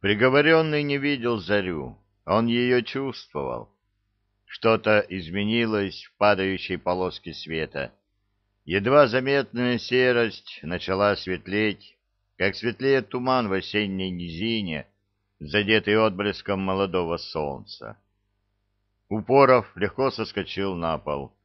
Приговоренный не видел зарю, он ее чувствовал. Что-то изменилось в падающей полоске света. Едва заметная серость начала светлеть, как светлеет туман в осенней низине, задетый отблеском молодого солнца. Упоров легко соскочил на пол.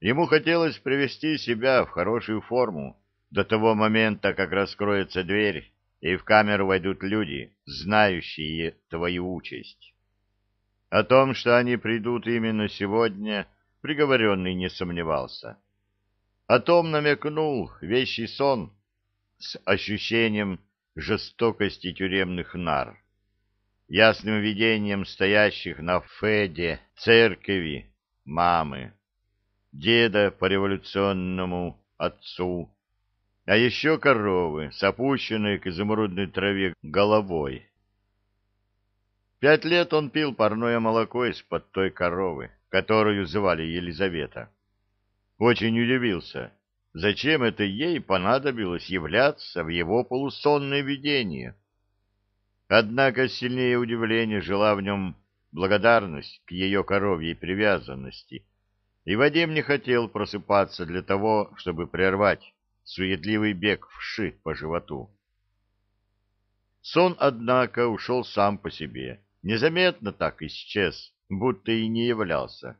Ему хотелось привести себя в хорошую форму до того момента, как раскроется дверь и в камеру войдут люди, знающие твою участь. О том, что они придут именно сегодня, приговоренный не сомневался. О том намекнул вещий сон с ощущением жестокости тюремных нар, ясным видением стоящих на Феде церкви мамы, деда по революционному отцу, а еще коровы сопущенные к изумрудной траве головой. Пять лет он пил парное молоко из-под той коровы, которую звали Елизавета. Очень удивился, зачем это ей понадобилось являться в его полусонное видение. Однако сильнее удивление жила в нем благодарность к ее коровьей привязанности, и Вадим не хотел просыпаться для того, чтобы прервать суетливый бег вши по животу. Сон, однако, ушел сам по себе, незаметно так исчез, будто и не являлся.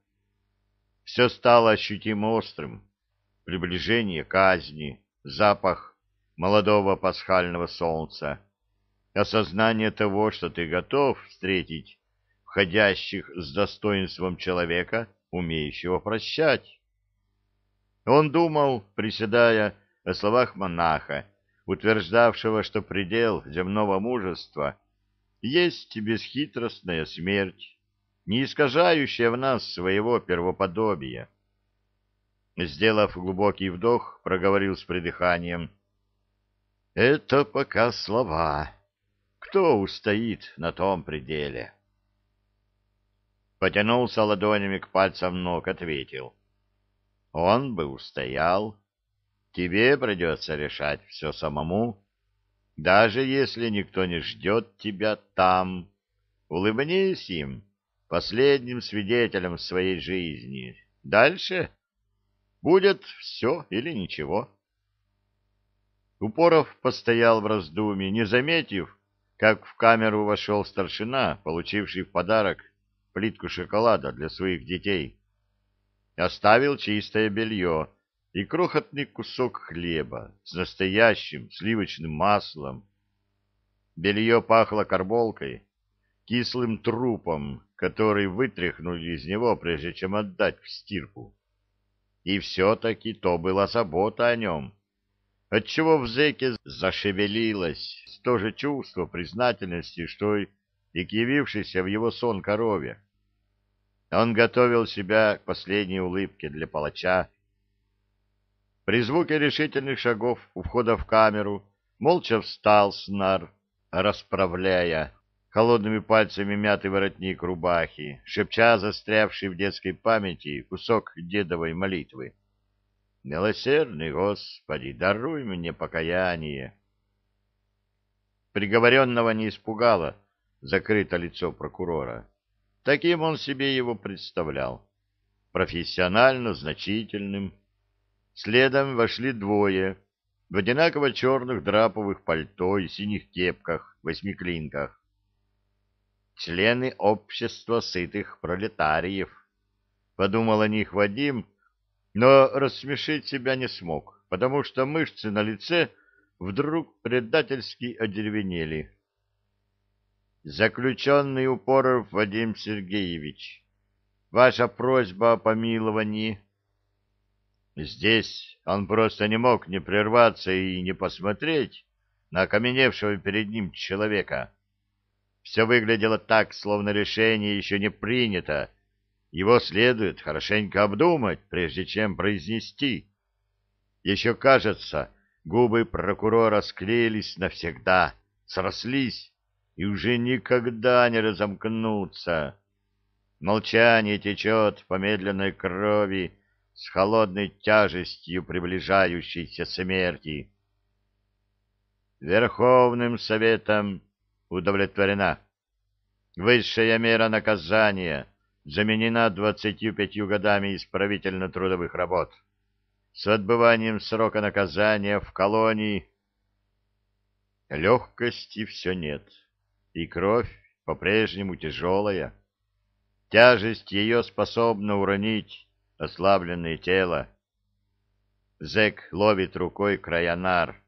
Все стало ощутимо острым. Приближение казни, запах молодого пасхального солнца, осознание того, что ты готов встретить входящих с достоинством человека, умеющего прощать. Он думал, приседая, о словах монаха, утверждавшего, что предел земного мужества есть бесхитростная смерть, не искажающая в нас своего первоподобия. Сделав глубокий вдох, проговорил с придыханием. «Это пока слова. Кто устоит на том пределе?» Потянулся ладонями к пальцам ног, ответил. Он бы устоял, тебе придется решать все самому, даже если никто не ждет тебя там. Улыбнись им, последним свидетелем своей жизни. Дальше будет все или ничего. Упоров постоял в раздумье, не заметив, как в камеру вошел старшина, получивший в подарок плитку шоколада для своих детей. Оставил чистое белье и крохотный кусок хлеба с настоящим сливочным маслом. Белье пахло карболкой, кислым трупом, который вытряхнули из него, прежде чем отдать в стирку. И все-таки то была забота о нем, отчего в зэке зашевелилось то же чувство признательности, что и к явившейся в его сон корове. Он готовил себя к последней улыбке для палача, при звуке решительных шагов у входа в камеру молча встал Снар, расправляя холодными пальцами мятый воротник рубахи, шепча застрявший в детской памяти кусок дедовой молитвы. «Милосердный Господи, даруй мне покаяние!» Приговоренного не испугало закрыто лицо прокурора. Таким он себе его представлял. Профессионально значительным, Следом вошли двое в одинаково черных драповых пальто и синих кепках, восьмиклинках. Члены общества сытых пролетариев. Подумал о них Вадим, но рассмешить себя не смог, потому что мышцы на лице вдруг предательски одеревенели. Заключенный Упоров Вадим Сергеевич, ваша просьба о помиловании Здесь он просто не мог не прерваться и не посмотреть на окаменевшего перед ним человека. Все выглядело так, словно решение еще не принято. Его следует хорошенько обдумать, прежде чем произнести. Еще кажется, губы прокурора склеились навсегда, срослись и уже никогда не разомкнутся. Молчание течет по медленной крови, с холодной тяжестью приближающейся смерти. Верховным советом удовлетворена. Высшая мера наказания заменена двадцатью пятью годами исправительно-трудовых работ с отбыванием срока наказания в колонии. Легкости все нет, и кровь по-прежнему тяжелая. Тяжесть ее способна уронить ослабленное тело. Зэк ловит рукой края нар.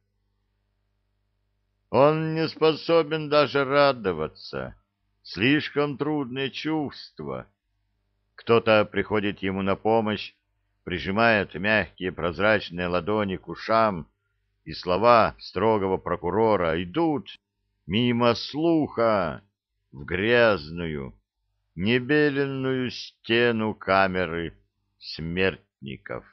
Он не способен даже радоваться. Слишком трудное чувство. Кто-то приходит ему на помощь, прижимает мягкие прозрачные ладони к ушам, и слова строгого прокурора идут мимо слуха в грязную, небеленную стену камеры смертников.